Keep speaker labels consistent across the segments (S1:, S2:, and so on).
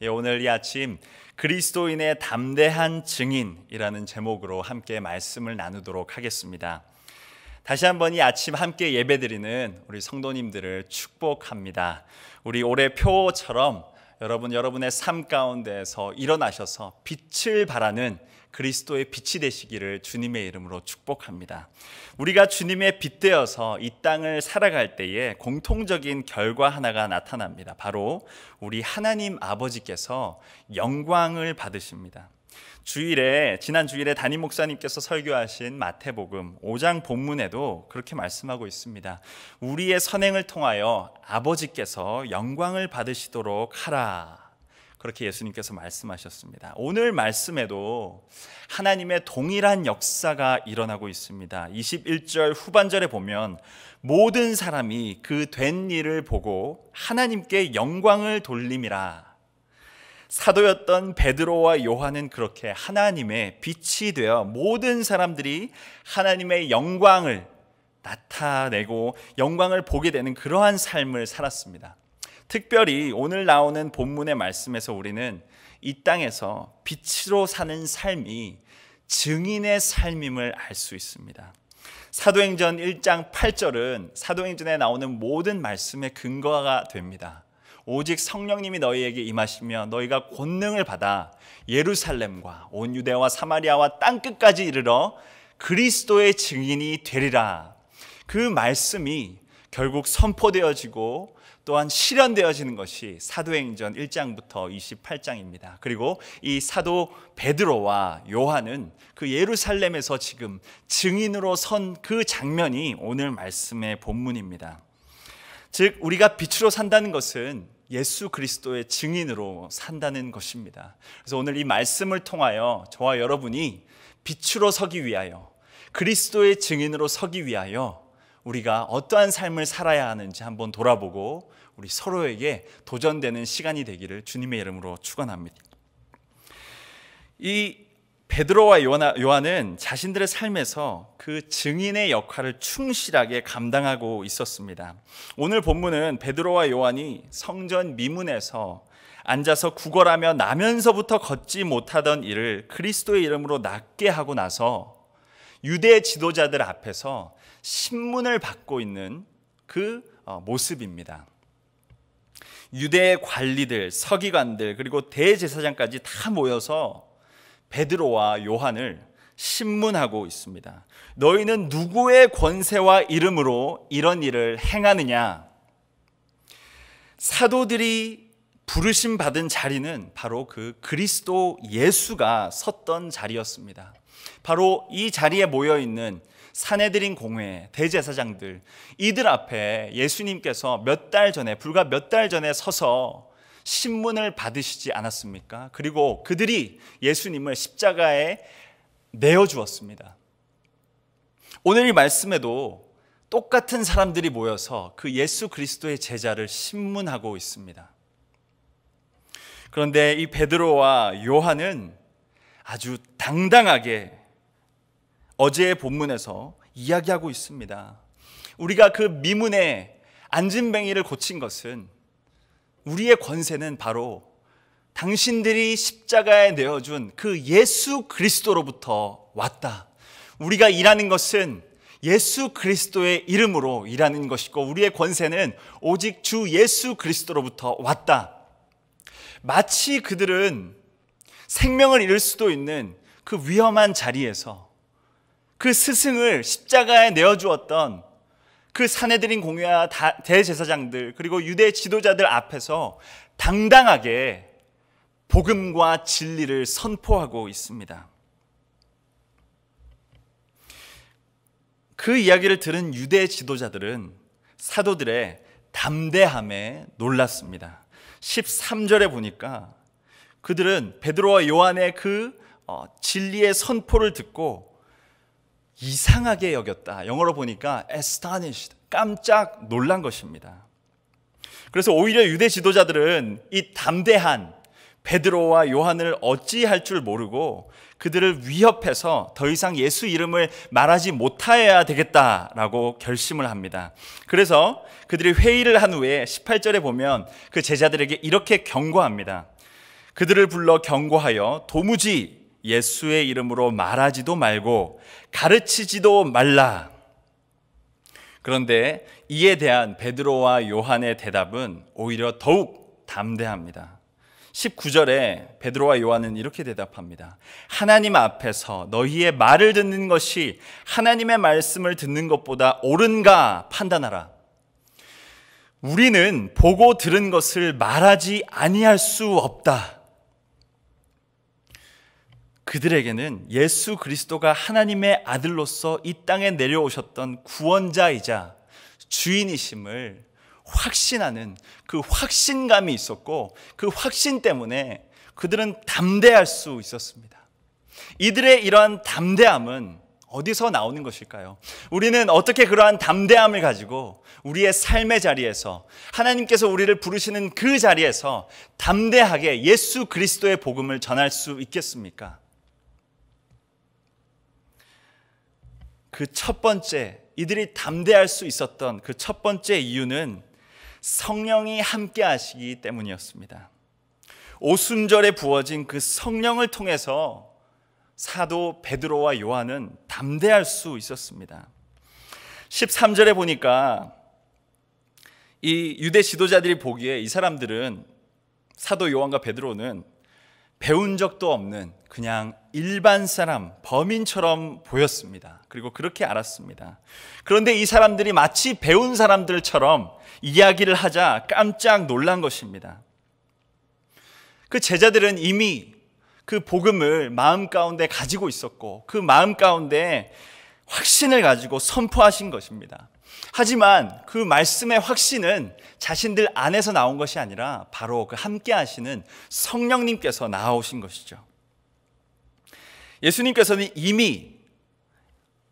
S1: 예, 오늘 이 아침 그리스도인의 담대한 증인이라는 제목으로 함께 말씀을 나누도록 하겠습니다. 다시 한번 이 아침 함께 예배드리는 우리 성도님들을 축복합니다. 우리 올해 표처럼 여러분 여러분의 삶가운데서 일어나셔서 빛을 발하는 그리스도의 빛이 되시기를 주님의 이름으로 축복합니다. 우리가 주님의 빛 되어서 이 땅을 살아갈 때에 공통적인 결과 하나가 나타납니다. 바로 우리 하나님 아버지께서 영광을 받으십니다. 주일에 지난 주일에 담임 목사님께서 설교하신 마태복음 5장 본문에도 그렇게 말씀하고 있습니다. 우리의 선행을 통하여 아버지께서 영광을 받으시도록 하라 그렇게 예수님께서 말씀하셨습니다. 오늘 말씀에도 하나님의 동일한 역사가 일어나고 있습니다. 21절 후반절에 보면 모든 사람이 그 된 일을 보고 하나님께 영광을 돌림이라. 사도였던 베드로와 요한은 그렇게 하나님의 빛이 되어 모든 사람들이 하나님의 영광을 나타내고 영광을 보게 되는 그러한 삶을 살았습니다. 특별히 오늘 나오는 본문의 말씀에서 우리는 이 땅에서 빛으로 사는 삶이 증인의 삶임을 알 수 있습니다. 사도행전 1장 8절은 사도행전에 나오는 모든 말씀의 근거가 됩니다. 오직 성령님이 너희에게 임하시며 너희가 권능을 받아 예루살렘과 온 유대와 사마리아와 땅 끝까지 이르러 그리스도의 증인이 되리라. 그 말씀이 결국 선포되어지고 또한 실현되어지는 것이 사도행전 1장부터 28장입니다. 그리고 이 사도 베드로와 요한은 그 예루살렘에서 지금 증인으로 선 그 장면이 오늘 말씀의 본문입니다. 즉 우리가 빛으로 산다는 것은 예수 그리스도의 증인으로 산다는 것입니다. 그래서 오늘 이 말씀을 통하여 저와 여러분이 빛으로 서기 위하여 그리스도의 증인으로 서기 위하여 우리가 어떠한 삶을 살아야 하는지 한번 돌아보고 우리 서로에게 도전되는 시간이 되기를 주님의 이름으로 축원합니다. 이 베드로와 요한은 자신들의 삶에서 그 증인의 역할을 충실하게 감당하고 있었습니다. 오늘 본문은 베드로와 요한이 성전 미문에서 앉아서 구걸하며 나면서부터 걷지 못하던 일을 그리스도의 이름으로 낫게 하고 나서 유대 지도자들 앞에서 신문을 받고 있는 그 어, 모습입니다. 유대 관리들, 서기관들, 그리고 대제사장까지 다 모여서 베드로와 요한을 신문하고 있습니다. 너희는 누구의 권세와 이름으로 이런 일을 행하느냐? 사도들이 부르심 받은 자리는 바로 그 그리스도 예수가 섰던 자리였습니다. 바로 이 자리에 모여 있는 사내들인 공회 대제사장들 이들 앞에 예수님께서 몇 달 전에 불과 몇 달 전에 서서 신문을 받으시지 않았습니까? 그리고 그들이 예수님을 십자가에 내어 주었습니다. 오늘 이 말씀에도 똑같은 사람들이 모여서 그 예수 그리스도의 제자를 신문하고 있습니다. 그런데 이 베드로와 요한은 아주 당당하게 어제의 본문에서 이야기하고 있습니다. 우리가 그 미문에 안진뱅이를 고친 것은 우리의 권세는 바로 당신들이 십자가에 내어준 그 예수 그리스도로부터 왔다. 우리가 일하는 것은 예수 그리스도의 이름으로 일하는 것이고 우리의 권세는 오직 주 예수 그리스도로부터 왔다. 마치 그들은 생명을 잃을 수도 있는 그 위험한 자리에서 그 스승을 십자가에 내어주었던 그 사내들인 공유와 대제사장들 그리고 유대 지도자들 앞에서 당당하게 복음과 진리를 선포하고 있습니다. 그 이야기를 들은 유대 지도자들은 사도들의 담대함에 놀랐습니다. 13절에 보니까 그들은 베드로와 요한의 그 어, 진리의 선포를 듣고 이상하게 여겼다. 영어로 보니까 astonished, 깜짝 놀란 것입니다. 그래서 오히려 유대 지도자들은 이 담대한 베드로와 요한을 어찌할 줄 모르고 그들을 위협해서 더 이상 예수 이름을 말하지 못해야 되겠다라고 결심을 합니다. 그래서 그들이 회의를 한 후에 18절에 보면 그 제자들에게 이렇게 경고합니다. 그들을 불러 경고하여 도무지 예수의 이름으로 말하지도 말고 가르치지도 말라. 그런데 이에 대한 베드로와 요한의 대답은 오히려 더욱 담대합니다. 19절에 베드로와 요한은 이렇게 대답합니다. 하나님 앞에서 너희의 말을 듣는 것이 하나님의 말씀을 듣는 것보다 옳은가 판단하라. 우리는 보고 들은 것을 말하지 아니할 수 없다. 그들에게는 예수 그리스도가 하나님의 아들로서 이 땅에 내려오셨던 구원자이자 주인이심을 확신하는 그 확신감이 있었고 그 확신 때문에 그들은 담대할 수 있었습니다. 이들의 이러한 담대함은 어디서 나오는 것일까요? 우리는 어떻게 그러한 담대함을 가지고 우리의 삶의 자리에서 하나님께서 우리를 부르시는 그 자리에서 담대하게 예수 그리스도의 복음을 전할 수 있겠습니까? 그 첫 번째 이들이 담대할 수 있었던 그 첫 번째 이유는 성령이 함께 하시기 때문이었습니다. 오순절에 부어진 그 성령을 통해서 사도 베드로와 요한은 담대할 수 있었습니다. 13절에 보니까 이 유대 지도자들이 보기에 이 사람들은 사도 요한과 베드로는 배운 적도 없는 그냥 일반 사람, 범인처럼 보였습니다. 그리고 그렇게 알았습니다. 그런데 이 사람들이 마치 배운 사람들처럼 이야기를 하자 깜짝 놀란 것입니다. 그 제자들은 이미 그 복음을 마음 가운데 가지고 있었고 그 마음 가운데 확신을 가지고 선포하신 것입니다. 하지만 그 말씀의 확신은 자신들 안에서 나온 것이 아니라 바로 그 함께 하시는 성령님께서 나오신 것이죠. 예수님께서는 이미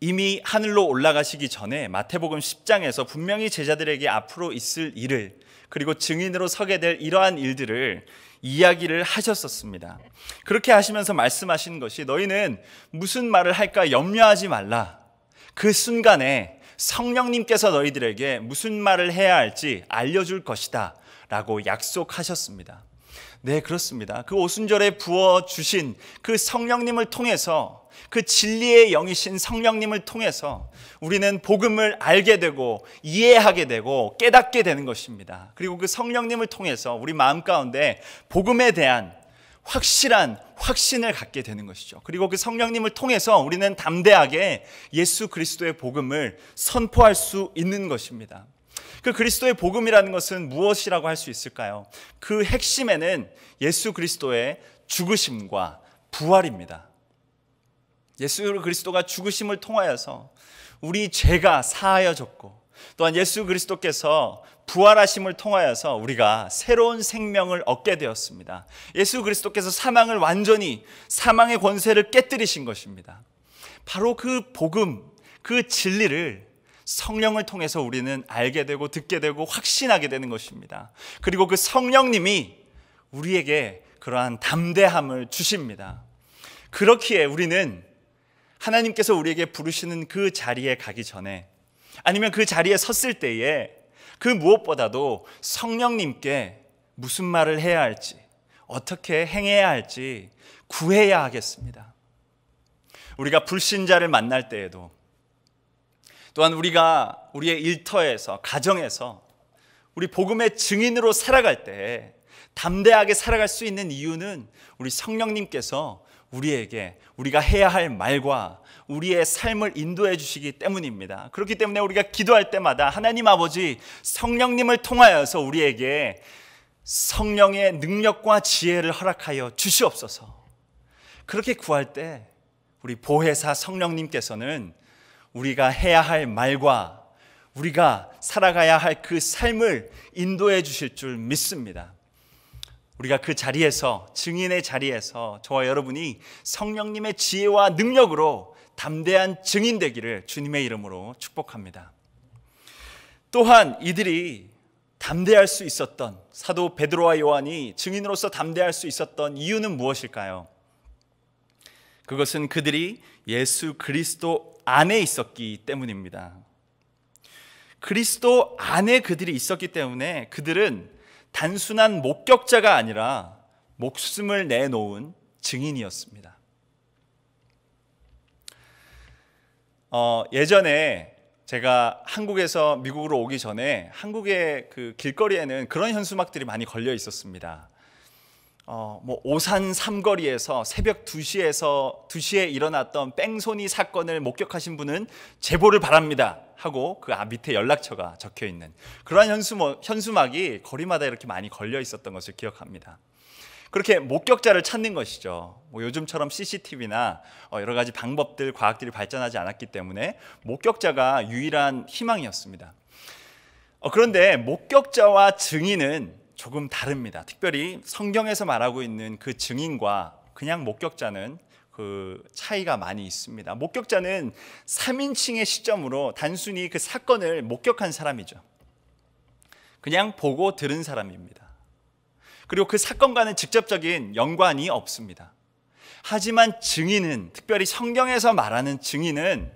S1: 이미 하늘로 올라가시기 전에 마태복음 10장에서 분명히 제자들에게 앞으로 있을 일을 그리고 증인으로 서게 될 이러한 일들을 이야기를 하셨었습니다. 그렇게 하시면서 말씀하신 것이 너희는 무슨 말을 할까 염려하지 말라. 그 순간에 성령님께서 너희들에게 무슨 말을 해야 할지 알려줄 것이다. 라고 약속하셨습니다. 네, 그렇습니다. 그 오순절에 부어 주신 그 성령님을 통해서 그 진리의 영이신 성령님을 통해서 우리는 복음을 알게 되고 이해하게 되고 깨닫게 되는 것입니다. 그리고 그 성령님을 통해서 우리 마음 가운데 복음에 대한 확실한 확신을 갖게 되는 것이죠. 그리고 그 성령님을 통해서 우리는 담대하게 예수 그리스도의 복음을 선포할 수 있는 것입니다. 그 그리스도의 복음이라는 것은 무엇이라고 할 수 있을까요? 그 핵심에는 예수 그리스도의 죽으심과 부활입니다. 예수 그리스도가 죽으심을 통하여서 우리 죄가 사하여졌고 또한 예수 그리스도께서 부활하심을 통하여서 우리가 새로운 생명을 얻게 되었습니다. 예수 그리스도께서 사망을 완전히 사망의 권세를 깨뜨리신 것입니다. 바로 그 복음, 그 진리를 성령을 통해서 우리는 알게 되고 듣게 되고 확신하게 되는 것입니다. 그리고 그 성령님이 우리에게 그러한 담대함을 주십니다. 그렇기에 우리는 하나님께서 우리에게 부르시는 그 자리에 가기 전에 아니면 그 자리에 섰을 때에 그 무엇보다도 성령님께 무슨 말을 해야 할지 어떻게 행해야 할지 구해야 하겠습니다. 우리가 불신자를 만날 때에도 또한 우리가 우리의 일터에서 가정에서 우리 복음의 증인으로 살아갈 때 담대하게 살아갈 수 있는 이유는 우리 성령님께서 우리에게 우리가 해야 할 말과 우리의 삶을 인도해 주시기 때문입니다. 그렇기 때문에 우리가 기도할 때마다 하나님 아버지 성령님을 통하여서 우리에게 성령의 능력과 지혜를 허락하여 주시옵소서. 그렇게 구할 때 우리 보혜사 성령님께서는 우리가 해야 할 말과 우리가 살아가야 할 그 삶을 인도해 주실 줄 믿습니다. 우리가 그 자리에서 증인의 자리에서 저와 여러분이 성령님의 지혜와 능력으로 담대한 증인 되기를 주님의 이름으로 축복합니다. 또한 이들이 담대할 수 있었던 사도 베드로와 요한이 증인으로서 담대할 수 있었던 이유는 무엇일까요? 그것은 그들이 예수 그리스도 안에 있었기 때문입니다. 그리스도 안에 그들이 있었기 때문에 그들은 단순한 목격자가 아니라 목숨을 내놓은 증인이었습니다. 어, 예전에 제가 한국에서 미국으로 오기 전에 한국의 그 길거리에는 그런 현수막들이 많이 걸려 있었습니다. 어, 뭐 오산 삼거리에서 새벽 2시에서 2시에 일어났던 뺑소니 사건을 목격하신 분은 제보를 바랍니다 하고 그 아, 밑에 연락처가 적혀 있는 그러한 현수막, 현수막이 거리마다 이렇게 많이 걸려 있었던 것을 기억합니다. 그렇게 목격자를 찾는 것이죠. 뭐 요즘처럼 CCTV나 어, 여러 가지 방법들, 과학들이 발전하지 않았기 때문에 목격자가 유일한 희망이었습니다. 어, 그런데 목격자와 증인은 조금 다릅니다. 특별히 성경에서 말하고 있는 그 증인과 그냥 목격자는 그 차이가 많이 있습니다. 목격자는 3인칭의 시점으로 단순히 그 사건을 목격한 사람이죠. 그냥 보고 들은 사람입니다. 그리고 그 사건과는 직접적인 연관이 없습니다. 하지만 증인은, 특별히 성경에서 말하는 증인은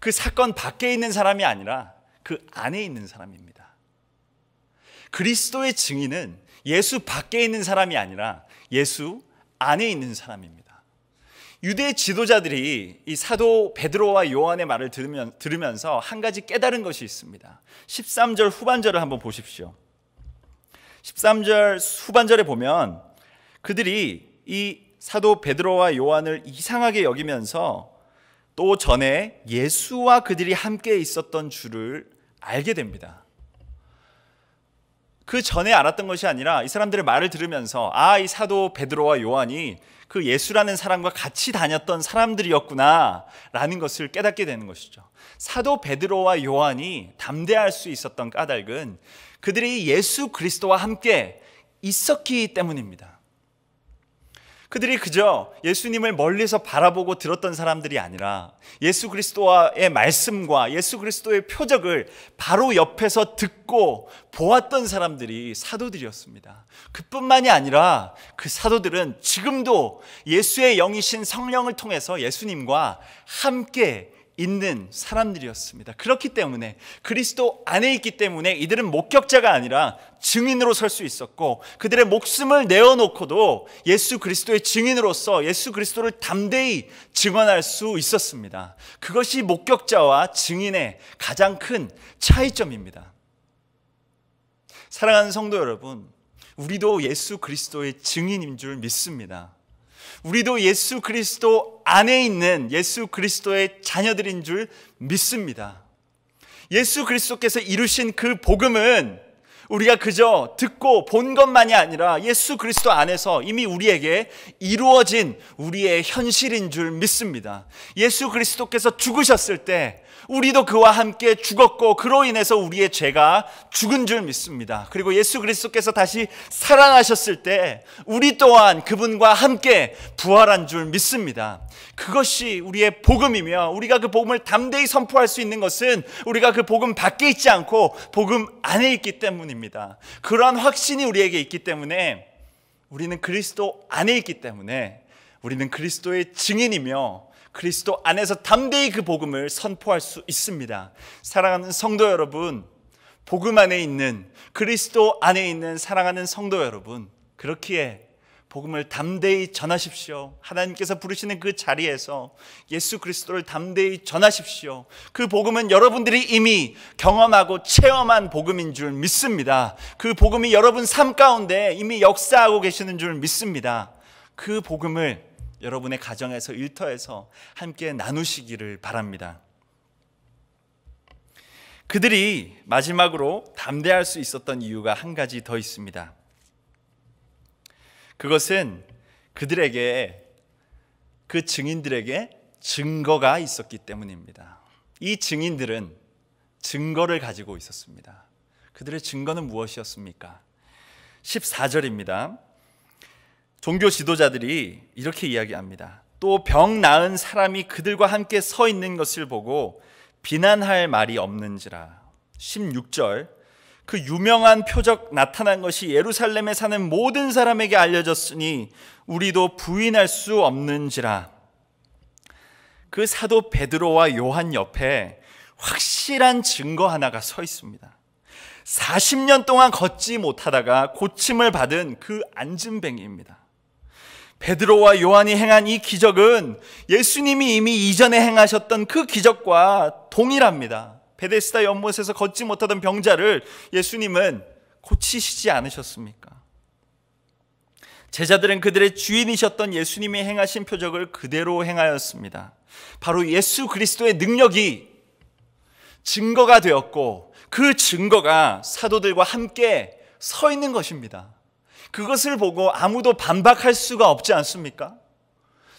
S1: 그 사건 밖에 있는 사람이 아니라 그 안에 있는 사람입니다. 그리스도의 증인은 예수 밖에 있는 사람이 아니라 예수 안에 있는 사람입니다. 유대 지도자들이 이 사도 베드로와 요한의 말을 들으면, 들으면서 한 가지 깨달은 것이 있습니다. 13절 후반절을 한번 보십시오. 13절 후반절에 보면 그들이 이 사도 베드로와 요한을 이상하게 여기면서 또 전에 예수와 그들이 함께 있었던 줄을 알게 됩니다. 그 전에 알았던 것이 아니라 이 사람들의 말을 들으면서 아, 이 사도 베드로와 요한이 그 예수라는 사람과 같이 다녔던 사람들이었구나라는 것을 깨닫게 되는 것이죠. 사도 베드로와 요한이 담대할 수 있었던 까닭은 그들이 예수 그리스도와 함께 있었기 때문입니다. 그들이 그저 예수님을 멀리서 바라보고 들었던 사람들이 아니라 예수 그리스도의 말씀과 예수 그리스도의 표적을 바로 옆에서 듣고 보았던 사람들이 사도들이었습니다. 그뿐만이 아니라 그 사도들은 지금도 예수의 영이신 성령을 통해서 예수님과 함께 있는 사람들이었습니다. 그렇기 때문에 그리스도 안에 있기 때문에 이들은 목격자가 아니라 증인으로 설 수 있었고 그들의 목숨을 내어놓고도 예수 그리스도의 증인으로서 예수 그리스도를 담대히 증언할 수 있었습니다. 그것이 목격자와 증인의 가장 큰 차이점입니다. 사랑하는 성도 여러분, 우리도 예수 그리스도의 증인인 줄 믿습니다. 우리도 예수 그리스도 안에 있는 예수 그리스도의 자녀들인 줄 믿습니다. 예수 그리스도께서 이루신 그 복음은 우리가 그저 듣고 본 것만이 아니라 예수 그리스도 안에서 이미 우리에게 이루어진 우리의 현실인 줄 믿습니다. 예수 그리스도께서 죽으셨을 때 우리도 그와 함께 죽었고 그로 인해서 우리의 죄가 죽은 줄 믿습니다. 그리고 예수 그리스도께서 다시 살아나셨을 때 우리 또한 그분과 함께 부활한 줄 믿습니다. 그것이 우리의 복음이며 우리가 그 복음을 담대히 선포할 수 있는 것은 우리가 그 복음 밖에 있지 않고 복음 안에 있기 때문입니다. 그러한 확신이 우리에게 있기 때문에 우리는 그리스도 안에 있기 때문에 우리는 그리스도의 증인이며 그리스도 안에서 담대히 그 복음을 선포할 수 있습니다. 사랑하는 성도 여러분, 복음 안에 있는 그리스도 안에 있는 사랑하는 성도 여러분, 그렇기에 복음을 담대히 전하십시오. 하나님께서 부르시는 그 자리에서 예수 그리스도를 담대히 전하십시오. 그 복음은 여러분들이 이미 경험하고 체험한 복음인 줄 믿습니다. 그 복음이 여러분 삶 가운데 이미 역사하고 계시는 줄 믿습니다. 그 복음을 여러분의 가정에서 일터에서 함께 나누시기를 바랍니다. 그들이 마지막으로 담대할 수 있었던 이유가 한 가지 더 있습니다. 그것은 그들에게 그 증인들에게 증거가 있었기 때문입니다. 이 증인들은 증거를 가지고 있었습니다. 그들의 증거는 무엇이었습니까? 14절입니다. 종교 지도자들이 이렇게 이야기합니다. 또 병 나은 사람이 그들과 함께 서 있는 것을 보고 비난할 말이 없는지라. 16절. 그 유명한 표적 나타난 것이 예루살렘에 사는 모든 사람에게 알려졌으니 우리도 부인할 수 없는지라. 그 사도 베드로와 요한 옆에 확실한 증거 하나가 서 있습니다. 40년 동안 걷지 못하다가 고침을 받은 그 안진뱅이입니다. 베드로와 요한이 행한 이 기적은 예수님이 이미 이전에 행하셨던 그 기적과 동일합니다. 베데스다 연못에서 걷지 못하던 병자를 예수님은 고치시지 않으셨습니까? 제자들은 그들의 주인이셨던 예수님이 행하신 표적을 그대로 행하였습니다. 바로 예수 그리스도의 능력이 증거가 되었고 그 증거가 사도들과 함께 서 있는 것입니다. 그것을 보고 아무도 반박할 수가 없지 않습니까?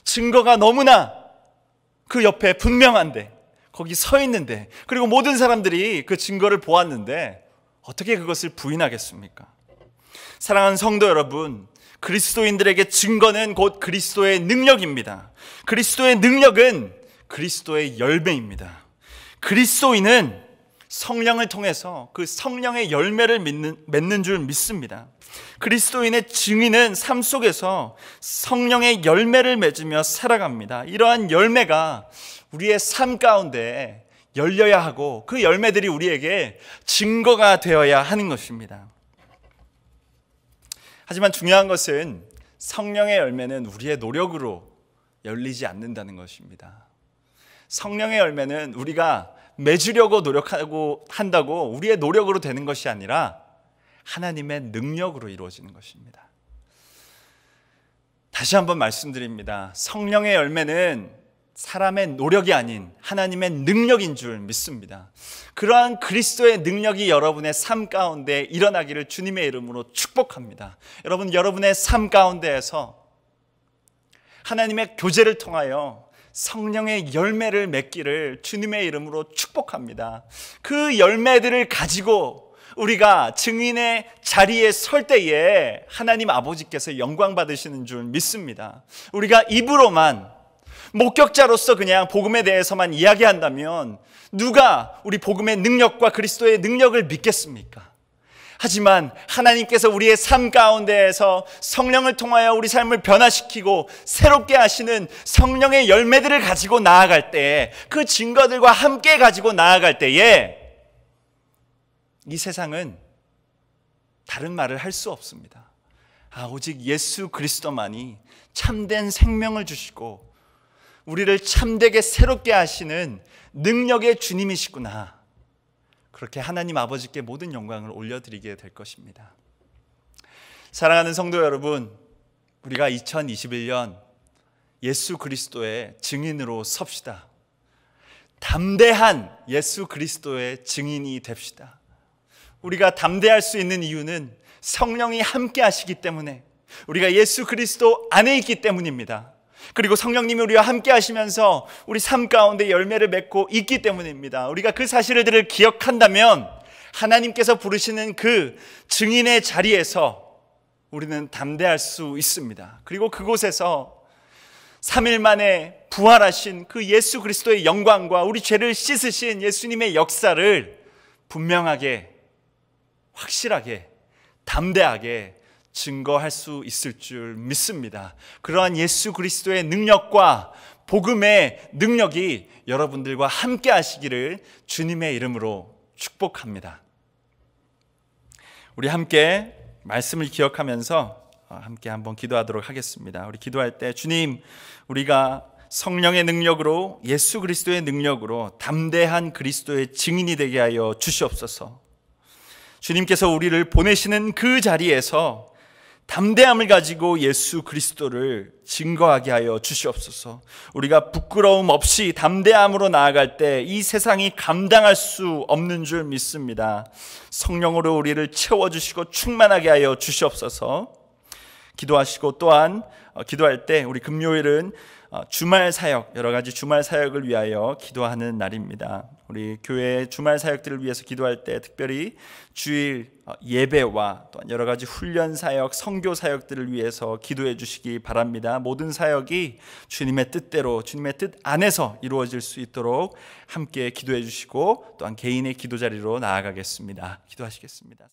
S1: 증거가 너무나 그 옆에 분명한데 거기 서 있는데 그리고 모든 사람들이 그 증거를 보았는데 어떻게 그것을 부인하겠습니까? 사랑하는 성도 여러분, 그리스도인들에게 증거는 곧 그리스도의 능력입니다. 그리스도의 능력은 그리스도의 열매입니다. 그리스도인은 성령을 통해서 그 성령의 열매를 믿는, 맺는 줄 믿습니다. 그리스도인의 증인은 삶 속에서 성령의 열매를 맺으며 살아갑니다. 이러한 열매가 우리의 삶 가운데 열려야 하고 그 열매들이 우리에게 증거가 되어야 하는 것입니다. 하지만 중요한 것은 성령의 열매는 우리의 노력으로 열리지 않는다는 것입니다. 성령의 열매는 우리가 맺으려고 노력하고 한다고 우리의 노력으로 되는 것이 아니라 하나님의 능력으로 이루어지는 것입니다. 다시 한번 말씀드립니다. 성령의 열매는 사람의 노력이 아닌 하나님의 능력인 줄 믿습니다. 그러한 그리스도의 능력이 여러분의 삶 가운데 일어나기를 주님의 이름으로 축복합니다. 여러분, 여러분의 삶 가운데에서 하나님의 교제를 통하여 성령의 열매를 맺기를 주님의 이름으로 축복합니다. 그 열매들을 가지고 우리가 증인의 자리에 설 때에 하나님 아버지께서 영광 받으시는 줄 믿습니다. 우리가 입으로만 목격자로서 그냥 복음에 대해서만 이야기한다면 누가 우리 복음의 능력과 그리스도의 능력을 믿겠습니까? 하지만 하나님께서 우리의 삶 가운데에서 성령을 통하여 우리 삶을 변화시키고 새롭게 하시는 성령의 열매들을 가지고 나아갈 때에 그 증거들과 함께 가지고 나아갈 때에 이 세상은 다른 말을 할 수 없습니다. 아, 오직 예수 그리스도만이 참된 생명을 주시고 우리를 참되게 새롭게 하시는 능력의 주님이시구나. 그렇게 하나님 아버지께 모든 영광을 올려드리게 될 것입니다. 사랑하는 성도 여러분, 우리가 2021년 예수 그리스도의 증인으로 섭시다. 담대한 예수 그리스도의 증인이 됩시다. 우리가 담대할 수 있는 이유는 성령이 함께 하시기 때문에 우리가 예수 그리스도 안에 있기 때문입니다. 그리고 성령님이 우리와 함께 하시면서 우리 삶 가운데 열매를 맺고 있기 때문입니다. 우리가 그 사실들을 기억한다면 하나님께서 부르시는 그 증인의 자리에서 우리는 담대할 수 있습니다. 그리고 그곳에서 3일 만에 부활하신 그 예수 그리스도의 영광과 우리 죄를 씻으신 예수님의 역사를 분명하게, 확실하게, 담대하게 증거할 수 있을 줄 믿습니다. 그러한 예수 그리스도의 능력과 복음의 능력이 여러분들과 함께 하시기를 주님의 이름으로 축복합니다. 우리 함께 말씀을 기억하면서 어, 함께 한번 기도하도록 하겠습니다. 우리 기도할 때 주님, 우리가 성령의 능력으로 예수 그리스도의 능력으로 담대한 그리스도의 증인이 되게 하여 주시옵소서. 주님께서 우리를 보내시는 그 자리에서 담대함을 가지고 예수 그리스도를 증거하게 하여 주시옵소서. 우리가 부끄러움 없이 담대함으로 나아갈 때 이 세상이 감당할 수 없는 줄 믿습니다. 성령으로 우리를 채워주시고 충만하게 하여 주시옵소서. 기도하시고 또한 어, 기도할 때 우리 금요일은 어, 주말 사역 여러 가지 주말 사역을 위하여 기도하는 날입니다. 우리 교회 주말 사역들을 위해서 기도할 때 특별히 주일 어, 예배와 또 여러 가지 훈련 사역, 성교 사역들을 위해서 기도해 주시기 바랍니다. 모든 사역이 주님의 뜻대로 주님의 뜻 안에서 이루어질 수 있도록 함께 기도해 주시고 또한 개인의 기도 자리로 나아가겠습니다. 기도하시겠습니다.